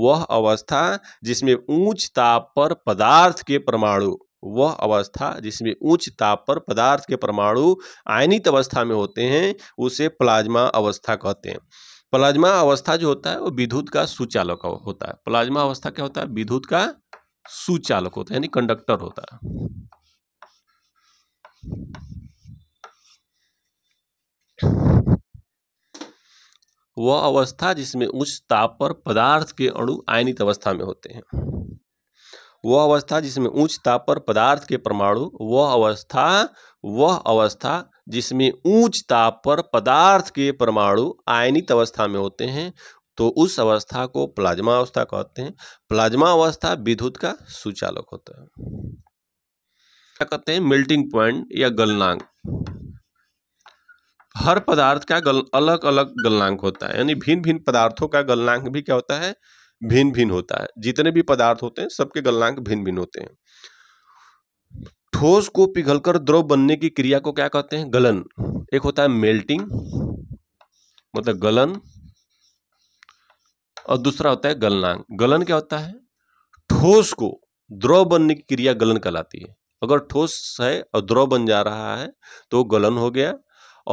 वह अवस्था जिसमें ऊंच ताप पर पदार्थ के परमाणु वह अवस्था जिसमें ऊंच ताप पर पदार्थ के परमाणु आयनित अवस्था में होते हैं उसे प्लाज्मा अवस्था कहते हैं प्लाज्मा अवस्था जो होता है वो विद्युत का सुचालक होता है प्लाज्मा अवस्था क्या होता है विद्युत का सुचालक होता है यानी कंडक्टर होता है वह अवस्था जिसमें उच्च ताप पर पदार्थ के अणु आयनित अवस्था में होते हैं वह अवस्था जिसमें उच्च ताप पर पदार्थ के परमाणु वह अवस्था वह अवस्था जिसमें उच्च ताप पर पदार्थ के परमाणु आयनित अवस्था में होते हैं तो उस अवस्था को प्लाज्मा अवस्था कहते हैं प्लाज्मा अवस्था विद्युत का सुचालक होता है क्या कहते हैं मेल्टिंग पॉइंट या गलनांग हर पदार्थ का गल अलग अलग गलनांक होता है यानी भिन्न भिन्न पदार्थों का गलनांक भी क्या होता है भिन्न भिन्न होता है जितने भी पदार्थ होते हैं सबके गलनांक भिन्न भिन्न होते हैं ठोस को पिघलकर द्रव बनने की क्रिया को क्या कहते हैं गलन एक होता है मेल्टिंग मतलब गलन और दूसरा होता है गलनांक गलन क्या होता है ठोस को द्रव बनने की क्रिया गलन कहलाती है अगर ठोस है और द्रव बन जा रहा है तो गलन हो गया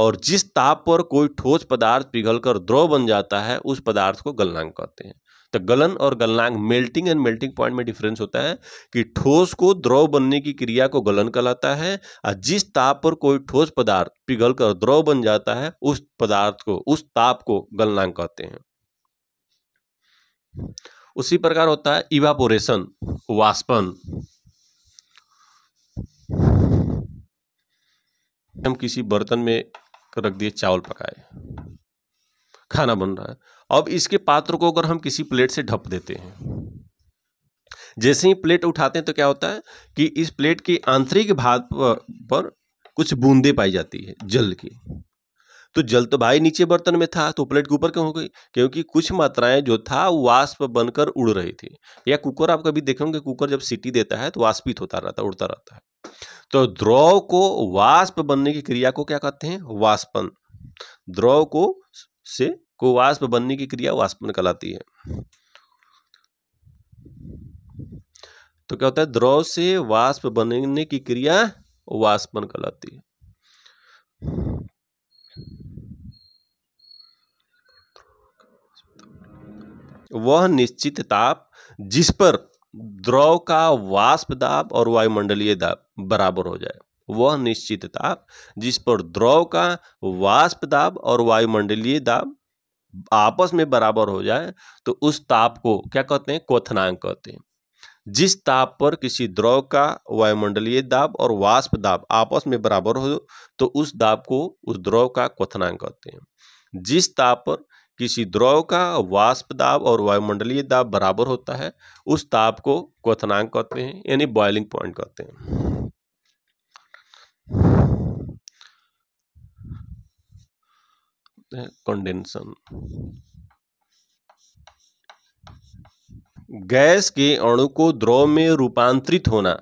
और जिस ताप पर कोई ठोस पदार्थ पिघलकर द्रव बन जाता है उस पदार्थ को गलनांक कहते हैं तो गलन और गलनांक मेल्टिंग एंड मेल्टिंग पॉइंट में डिफरेंस होता है कि ठोस को द्रव बनने की क्रिया को गलन कहलाता है और जिस ताप पर कोई ठोस पदार्थ पिघल कर द्रव बन जाता है उस पदार्थ को उस ताप को गलनांक कहते हैं उसी प्रकार होता है इवापोरेशन वाष्पन हम किसी बर्तन में रख दिए चावल पकाए खाना बन रहा है अब इसके पात्र को अगर हम किसी प्लेट से ढप देते हैं जैसे ही प्लेट उठाते हैं तो क्या होता है कि इस प्लेट के आंतरिक भाग पर कुछ बूंदे पाई जाती है जल की तो जल तो भाई नीचे बर्तन में था तो प्लेट के ऊपर क्यों हो गई क्योंकि कुछ मात्राएं जो था वाष्प बनकर उड़ रही थी या कुकर आप कभी देखे होंगे कुकर जब सीटी देता है तो वाष्पित होता रहता है उड़ता रहता है तो द्रव को वाष्प बनने की क्रिया को क्या कहते हैं वाष्पन द्रव को से को वाष्प बनने की क्रिया वाष्पन कहलाती है तो क्या होता है द्रव से वाष्प बनने की क्रिया वाष्पन कहलाती है वह निश्चित ताप जिस पर द्रव का वाष्प दाब और वायुमंडलीय दाब बराबर हो जाए वह निश्चित ताप जिस पर द्रव का वाष्प दाब और वायुमंडलीय दाब आपस में बराबर हो जाए तो उस ताप को क्या कहते हैं क्वथनांक कहते हैं जिस ताप पर किसी द्रव का वायुमंडलीय दाब और वाष्प दाब आपस में बराबर हो तो उस दाब को उस द्रव का क्वथनांक कहते हैं जिस ताप पर किसी द्रव का वाष्प दाब और वायुमंडलीय दाब बराबर होता है उस ताप को क्वथनांक कहते हैं यानी बॉइलिंग पॉइंट कहते हैं कंडेंसन गैस के अणु को द्रव में रूपांतरित होना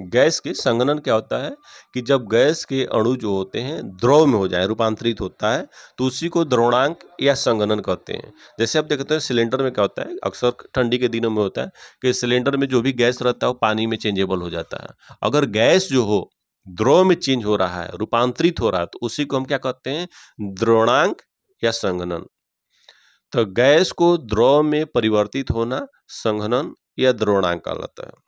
गैस के संगनन क्या होता है कि जब गैस के अणु जो होते हैं द्रव में हो जाए रूपांतरित होता है तो उसी को द्रोणांक या संगनन कहते हैं जैसे आप देखते हैं सिलेंडर में क्या होता है अक्सर ठंडी के दिनों में होता है कि सिलेंडर में जो भी गैस रहता है वो पानी में चेंजेबल हो जाता है अगर गैस जो हो द्रव में चेंज हो रहा है रूपांतरित हो रहा है तो उसी को हम क्या कहते हैं द्रोणांक या संगनन तो गैस को द्रव में परिवर्तित होना संघनन या द्रोणांक कहलाता है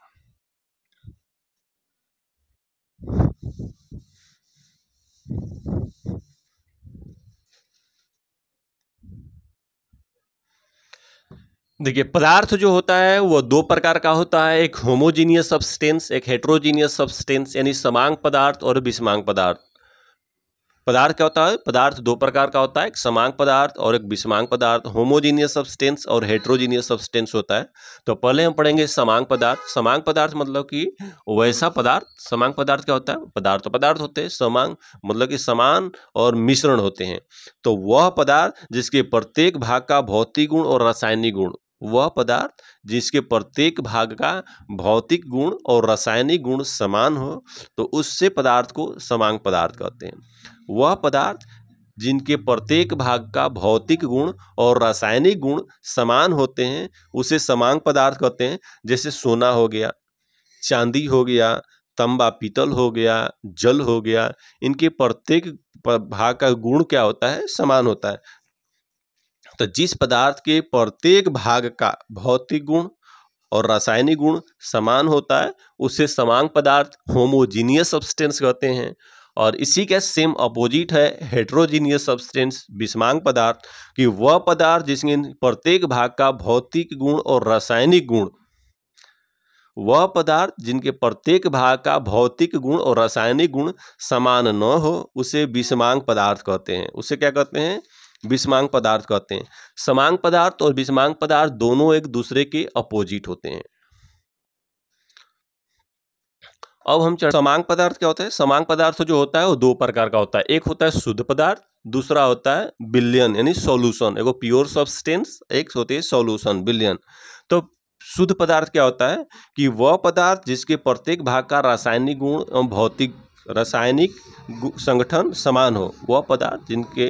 देखिए पदार्थ जो होता है वह दो प्रकार का होता है एक होमोजीनियस सब्सटेंस एक हेट्रोजीनियस सब्सटेंस यानी समांग पदार्थ और विषमांग पदार्थ पदार्थ क्या होता है पदार्थ दो प्रकार का होता है एक समांग पदार्थ और एक विषमांग पदार्थ होमोजीनियस सब्सटेंस और हेट्रोजीनियस सब्सटेंस होता है तो पहले हम पढ़ेंगे समांग पदार्थ समांग पदार्थ मतलब कि वैसा पदार्थ समांग पदार्थ क्या होता है पदार्थ तो पदार्थ होते हैं समांग मतलब कि समान और मिश्रण होते हैं तो वह पदार्थ जिसके प्रत्येक भाग का भौतिक गुण और रासायनिक गुण वह पदार्थ जिसके प्रत्येक भाग का भौतिक गुण और रासायनिक गुण समान हो तो उससे पदार्थ को समांग पदार्थ कहते हैं वह पदार्थ जिनके प्रत्येक भाग का भौतिक गुण और रासायनिक गुण समान होते हैं उसे समांग पदार्थ कहते हैं जैसे सोना हो गया चांदी हो गया तंबा पीतल हो गया जल हो गया इनके प्रत्येक भाग का गुण क्या होता है समान होता है तो जिस पदार्थ के प्रत्येक भाग का भौतिक गुण और रासायनिक गुण समान होता है उसे समांग पदार्थ होमोजीनियस सब्सटेंस कहते हैं और इसी का सेम अपोजिट है हेट्रोजीनियस सब्सटेंस विषमांग पदार्थ कि वह पदार्थ जिसके प्रत्येक भाग का भौतिक गुण और रासायनिक गुण वह पदार्थ जिनके प्रत्येक भाग का भौतिक गुण और रासायनिक गुण समान न हो उसे विषमांग पदार्थ कहते हैं उसे क्या कहते हैं विषमांग पदार्थ कहते हैं समांग पदार्थ और विषमांग पदार्थ दोनों एक दूसरे के अपोजिट होते हैं अब हम समांग पदार्थ क्या होता है समांग पदार्थ जो होता है वो दो प्रकार का होता है एक होता है शुद्ध पदार्थ दूसरा होता है बिलियन यानी सॉल्यूशन एगो प्योर सब्सटेंस एक होती है सोल्यूशन बिलियन तो शुद्ध पदार्थ क्या होता है कि वह पदार्थ जिसके प्रत्येक भाग का रासायनिक गुण एवं भौतिक रासायनिक संगठन समान हो वह पदार्थ जिनके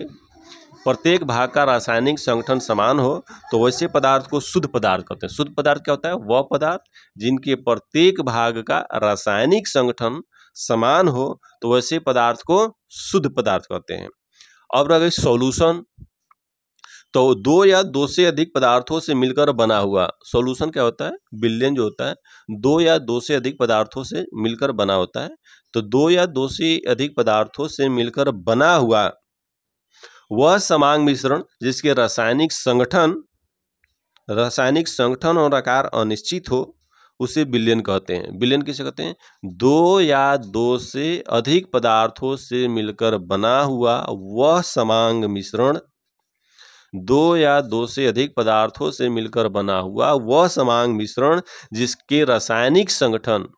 प्रत्येक भाग का रासायनिक संगठन समान हो तो वैसे पदार्थ को शुद्ध पदार्थ कहते हैं शुद्ध पदार्थ क्या होता है वह पदार्थ जिनके प्रत्येक भाग का रासायनिक संगठन समान हो तो वैसे पदार्थ को शुद्ध पदार्थ कहते हैं अब रह गए सोल्यूशन तो दो या दो से अधिक पदार्थों से मिलकर बना हुआ सोल्यूशन क्या होता है बिलियन जो होता है दो या दो से अधिक पदार्थों से मिलकर बना होता है तो दो या दो से अधिक पदार्थों से मिलकर बना हुआ वह समांग मिश्रण जिसके रासायनिक संगठन रासायनिक संगठन और आकार अनिश्चित हो उसे बिलियन कहते हैं बिलियन किसे कहते हैं दो या दो से अधिक पदार्थों से मिलकर बना हुआ वह समांग मिश्रण दो या दो से अधिक पदार्थों से मिलकर बना हुआ वह समांग मिश्रण जिसके रासायनिक संगठन